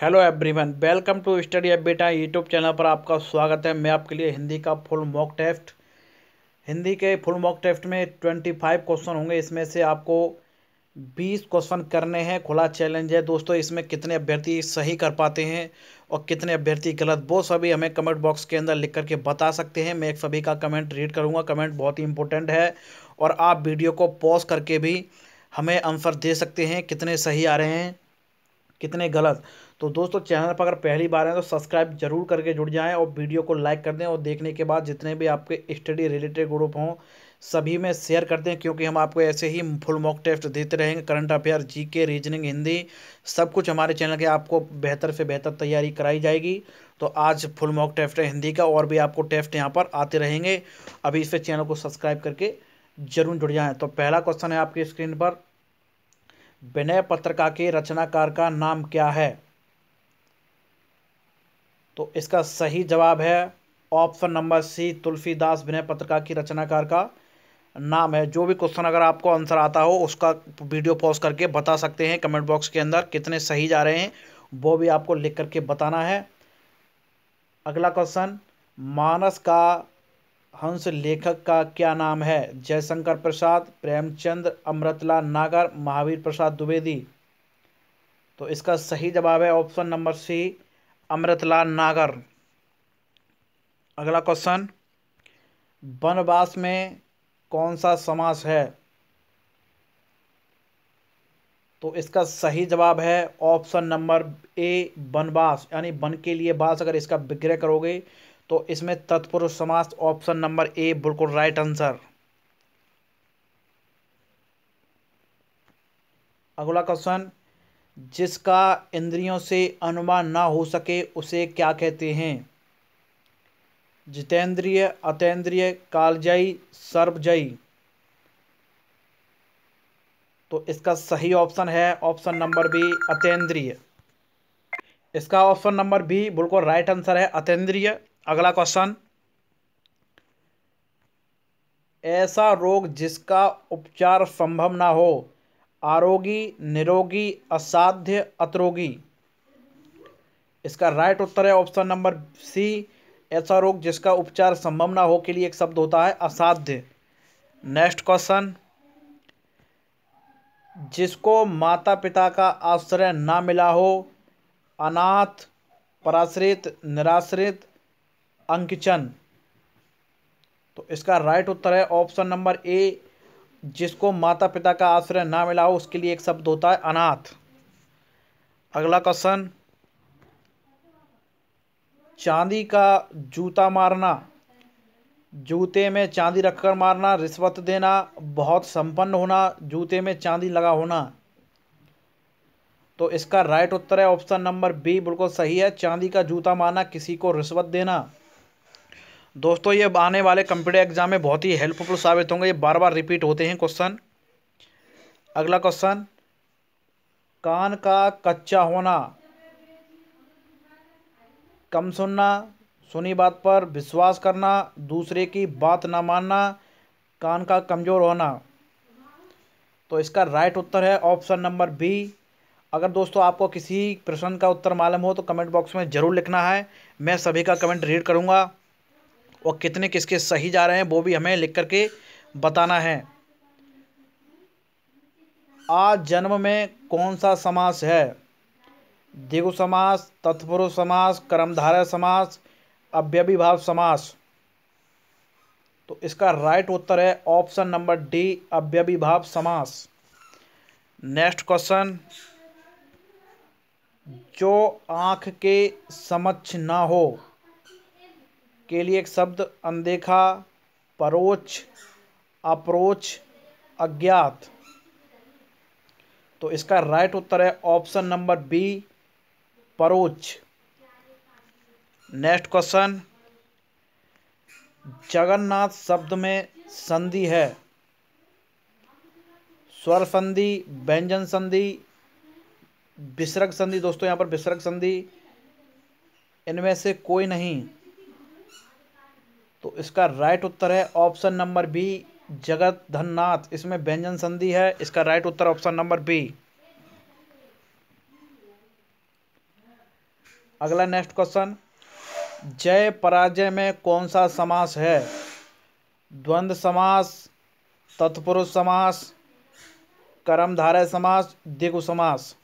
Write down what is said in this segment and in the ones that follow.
hello everyone welcome to study अब बेटा YouTube channel पर आपका स्वागत है मैं आपके लिए हिंदी का फुल मॉक टेस्ट हिंदी के फुल मॉक टेस्ट में ट्वेंटी फाइव क्वेश्चन होंगे इसमें से आपको बीस क्वेश्चन करने हैं खुला चैलेंज है दोस्तों इसमें कितने अभ्यर्थी सही कर पाते हैं और कितने अभ्यर्थी गलत वो सभी हमें कमेंट बॉक्स के अंदर लिख करके बता सकते हैं मैं एक सभी का कमेंट रीड करूँगा कमेंट बहुत ही इंपॉर्टेंट है और आप वीडियो को पॉज करके भी हमें आंसर दे सकते हैं कितने सही आ रहे हैं कितने गलत तो दोस्तों चैनल पर अगर पहली बार हैं तो सब्सक्राइब जरूर करके जुड़ जाएँ और वीडियो को लाइक कर दें और देखने के बाद जितने भी आपके स्टडी रिलेटेड ग्रुप हों सभी में शेयर कर दें क्योंकि हम आपको ऐसे ही फुल मॉक टेस्ट देते रहेंगे करंट अफेयर के रीजनिंग हिंदी सब कुछ हमारे चैनल के आपको बेहतर से बेहतर तैयारी कराई जाएगी तो आज फुल मॉक टेस्ट है हिंदी का और भी आपको टेस्ट यहाँ पर आते रहेंगे अभी इस चैनल को सब्सक्राइब करके जरूर जुड़ जाएँ तो पहला क्वेश्चन है आपकी स्क्रीन पर विनय पत्रिका के रचनाकार का नाम क्या है तो इसका सही जवाब है option number C Tulsidas Vinay Patrika की रचनाकार का नाम है जो भी क्वेश्चन अगर आपको आंसर आता हो उसका वीडियो पॉज करके बता सकते हैं कमेंट बॉक्स के अंदर कितने सही जा रहे हैं वो भी आपको लिख करके बताना है अगला क्वेश्चन मानस का हंस लेखक का क्या नाम है जयशंकर प्रसाद प्रेमचंद अमृतलाल नागर महावीर प्रसाद द्विवेदी तो इसका सही जवाब है ऑप्शन नंबर सी अमृतलाल नागर अगला क्वेश्चन वनवास में कौन सा समास है तो इसका सही जवाब है ऑप्शन नंबर ए वनवास यानी वन के लिए बास अगर इसका विग्रह करोगे तो इसमें तत्पुरुष समास ऑप्शन नंबर ए बिल्कुल राइट आंसर अगला क्वेश्चन जिसका इंद्रियों से अनुमान ना हो सके उसे क्या कहते हैं जितेंद्रिय अतेंद्रिय कालजयी सर्वजयी तो इसका सही ऑप्शन है ऑप्शन नंबर बी अतेंद्रिय इसका ऑप्शन नंबर बी बिल्कुल राइट आंसर है अतेंद्रिय अगला क्वेश्चन ऐसा रोग जिसका उपचार संभव ना हो आरोगी निरोगी असाध्य अतरोगी इसका राइट उत्तर है ऑप्शन नंबर सी ऐसा रोग जिसका उपचार संभव ना हो के लिए एक शब्द होता है असाध्य नेक्स्ट क्वेश्चन जिसको माता पिता का आश्रय ना मिला हो अनाथ पराश्रित निराश्रित अंकिचन तो इसका राइट उत्तर है ऑप्शन नंबर ए जिसको माता पिता का आश्रय ना मिला हो उसके लिए एक शब्द होता है अनाथ अगला क्वेश्चन चांदी का जूता मारना जूते में चांदी रखकर मारना रिश्वत देना बहुत संपन्न होना जूते में चांदी लगा होना तो इसका राइट उत्तर है ऑप्शन नंबर बी बिल्कुल सही है चांदी का जूता मारना किसी को रिश्वत देना दोस्तों ये आने वाले कंप्यूटर एग्जाम में बहुत ही हेल्पफुल साबित होंगे ये बार बार रिपीट होते हैं क्वेश्चन अगला क्वेश्चन कान का कच्चा होना कम सुनना सुनी बात पर विश्वास करना दूसरे की बात ना मानना कान का कमज़ोर होना तो इसका राइट उत्तर है ऑप्शन नंबर बी अगर दोस्तों आपको किसी प्रश्न का उत्तर मालूम हो तो कमेंट बॉक्स में ज़रूर लिखना है मैं सभी का कमेंट रीड करूँगा और कितने किसके सही जा रहे हैं वो भी हमें लिख करके बताना है आज जन्म में कौन सा समास है दिगु समास तत्पुरुष समास कर्मधारय समास अव्यभिभाव समास तो इसका राइट उत्तर है ऑप्शन नंबर डी अव्यभिभाव समास नेक्स्ट क्वेश्चन जो आँख के समक्ष ना हो के लिए एक शब्द अनदेखा परोच अप्रोच अज्ञात तो इसका राइट उत्तर है ऑप्शन नंबर बी परोच नेक्स्ट क्वेश्चन जगन्नाथ शब्द में संधि है स्वर संधि व्यंजन संधि विसर्ग संधि दोस्तों यहाँ पर विसर्ग संधि इनमें से कोई नहीं तो इसका राइट उत्तर है ऑप्शन नंबर बी जगत धननाथ इसमें व्यंजन संधि है इसका राइट उत्तर ऑप्शन नंबर बी अगला नेक्स्ट क्वेश्चन जय पराजय में कौन सा समास है द्वंद्व समास तत्पुरुष समास कर्मधारय समास दिगु समास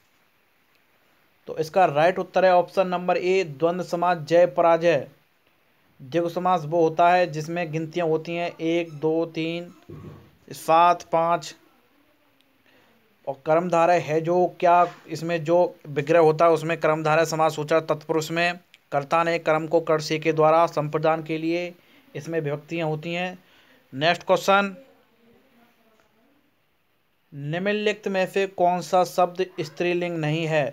तो इसका राइट उत्तर है ऑप्शन नंबर ए द्वंद्व समास जय पराजय देखो समास वो होता है जिसमें गिनतियाँ होती हैं एक दो तीन सात पाँच और कर्मधारा है जो क्या इसमें जो विग्रह होता है उसमें कर्मधारा समास सूचा तत्पुरुष में कर्ता ने कर्म को से के द्वारा संप्रदान के लिए इसमें विभक्तियाँ होती हैं नेक्स्ट क्वेश्चन निम्नलिखित में से कौन सा शब्द स्त्रीलिंग नहीं है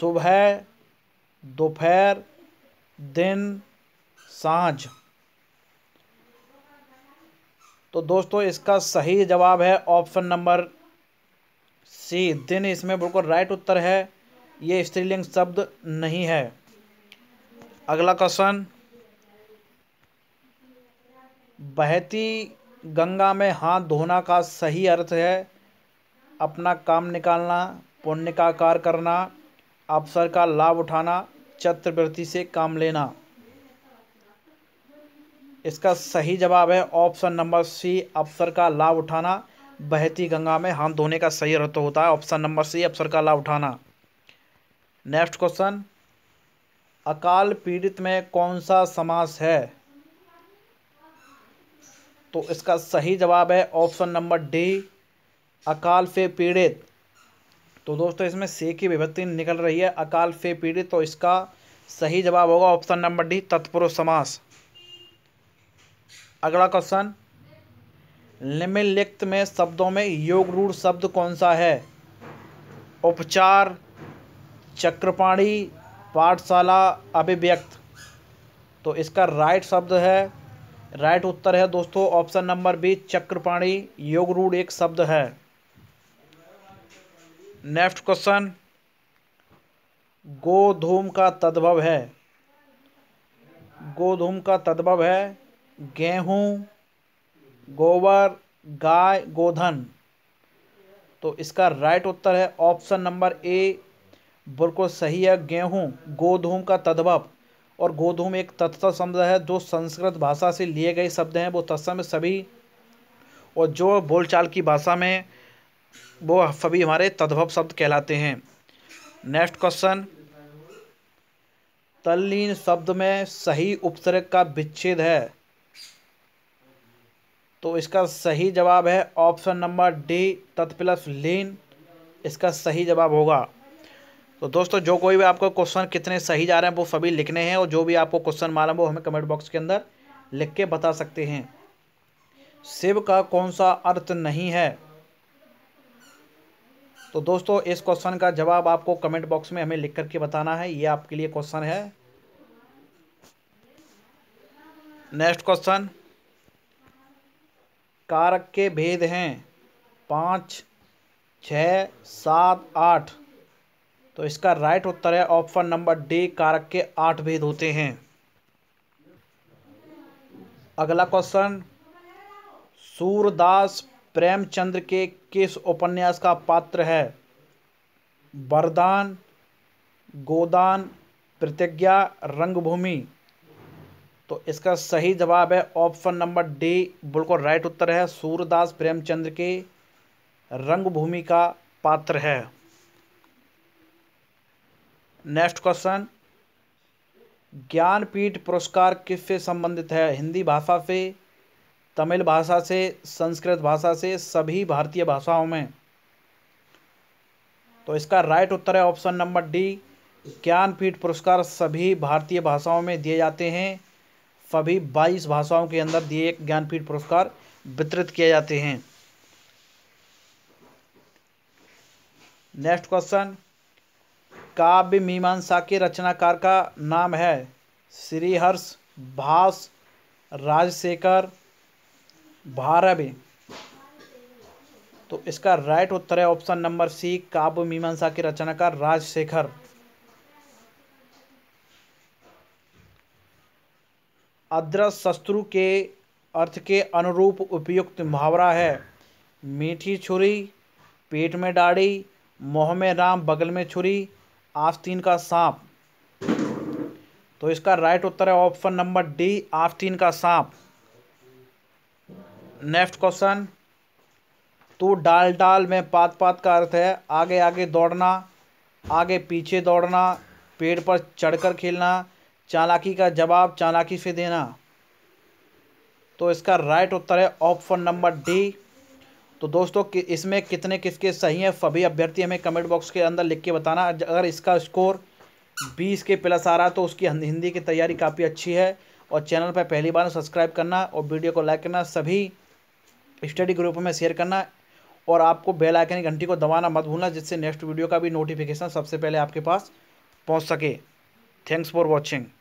सुबह दोपहर दिन साँझ तो दोस्तों इसका सही जवाब है ऑप्शन नंबर सी दिन इसमें बिल्कुल राइट उत्तर है ये स्त्रीलिंग शब्द नहीं है अगला क्वेश्चन बहती गंगा में हाथ धोना का सही अर्थ है अपना काम निकालना पुण्य का कार्य करना अवसर का लाभ उठाना चतुर्वृत्ति से काम लेना इसका सही जवाब है ऑप्शन नंबर सी अवसर का लाभ उठाना बहती गंगा में हाथ धोने का सही अर्थ तो होता है ऑप्शन नंबर सी अफसर का लाभ उठाना नेक्स्ट क्वेश्चन अकाल पीड़ित में कौन सा समास है तो इसका सही जवाब है ऑप्शन नंबर डी अकाल से पीड़ित तो दोस्तों इसमें से की विभक्ति निकल रही है अकाल से पीड़ित तो इसका सही जवाब होगा ऑप्शन नंबर डी तत्पुरुष समास अगला क्वेश्चन निम्नलिखित में शब्दों में योग रूढ़ शब्द कौन सा है उपचार चक्रपाणी पाठशाला अभिव्यक्त तो इसका राइट शब्द है राइट उत्तर है दोस्तों ऑप्शन नंबर बी चक्रपाणी योग रूढ़ एक शब्द है नेक्स्ट क्वेश्चन गोधूम का तद्भव है गोधूम का तद्भव है गेहूँ गोबर गाय गोधन तो इसका राइट उत्तर है ऑप्शन नंबर ए बिल्कुल सही है गेहूँ गोधूम का तद्भव और गोधूम एक तत्सम शब्द है जो संस्कृत भाषा से लिए गए शब्द हैं वो तत्सम सभी और जो बोलचाल की भाषा में वो सभी हमारे तद्भव शब्द कहलाते हैं नेक्स्ट क्वेश्चन तल्लीन शब्द में सही उपसर्ग का विच्छेद है तो इसका सही जवाब है ऑप्शन नंबर डी तत्प्लस लीन इसका सही जवाब होगा तो दोस्तों जो कोई भी आपको क्वेश्चन कितने सही जा रहे हैं वो सभी लिखने हैं और जो भी आपको क्वेश्चन मालूम वो हमें कमेंट बॉक्स के अंदर लिख के बता सकते हैं शिव का कौन सा अर्थ नहीं है तो दोस्तों इस क्वेश्चन का जवाब आपको कमेंट बॉक्स में हमें लिख करके बताना है ये आपके लिए क्वेश्चन है नेक्स्ट क्वेश्चन कारक के भेद हैं पाँच छ सात आठ तो इसका राइट उत्तर है ऑप्शन नंबर डी कारक के आठ भेद होते हैं अगला क्वेश्चन सूरदास प्रेमचंद्र के किस उपन्यास का पात्र है वरदान गोदान प्रतिज्ञा रंगभूमि तो इसका सही जवाब है ऑप्शन नंबर डी बिल्कुल राइट उत्तर है सूरदास प्रेमचंद्र के रंगभूमि का पात्र है नेक्स्ट क्वेश्चन ज्ञानपीठ पुरस्कार किससे संबंधित है हिंदी भाषा से तमिल भाषा से संस्कृत भाषा से सभी भारतीय भाषाओं में तो इसका राइट उत्तर है ऑप्शन नंबर डी ज्ञानपीठ पुरस्कार सभी भारतीय भाषाओं में दिए जाते हैं सभी बाईस भाषाओं के अंदर दिए एक ज्ञानपीठ पुरस्कार वितरित किए जाते हैं नेक्स्ट क्वेश्चन काव्य मीमांसा के रचनाकार का नाम है श्रीहर्ष भास राजशेखर भारव तो इसका राइट उत्तर है ऑप्शन नंबर सी काव्य मीमांसा के रचनाकार राजशेखर अदरस शत्रु के अर्थ के अनुरूप उपयुक्त मुहावरा है मीठी छुरी पेट में डाढ़ी मोह में राम बगल में छुरी आस्तीन का सांप तो इसका राइट उत्तर है ऑप्शन नंबर डी आस्तीन का सांप नेक्स्ट क्वेश्चन तो डाल डाल में पात पात का अर्थ है आगे आगे दौड़ना आगे पीछे दौड़ना पेड़ पर चढ़कर खेलना चालाकी का जवाब चालाकी से देना तो इसका राइट उत्तर है ऑप्शन नंबर डी तो दोस्तों कि इसमें कितने किसके सही हैं सभी अभ्यर्थी हमें कमेंट बॉक्स के अंदर लिख के बताना अगर इसका स्कोर बीस के प्लस आ रहा तो उसकी हिंदी की तैयारी काफ़ी अच्छी है और चैनल पर पहली बार सब्सक्राइब करना और वीडियो को लाइक करना सभी स्टडी ग्रुप में शेयर करना और आपको बेल आइकन की घंटी को दबाना मत भूलना जिससे नेक्स्ट वीडियो का भी नोटिफिकेशन सबसे पहले आपके पास पहुंच सके थैंक्स फॉर वॉचिंग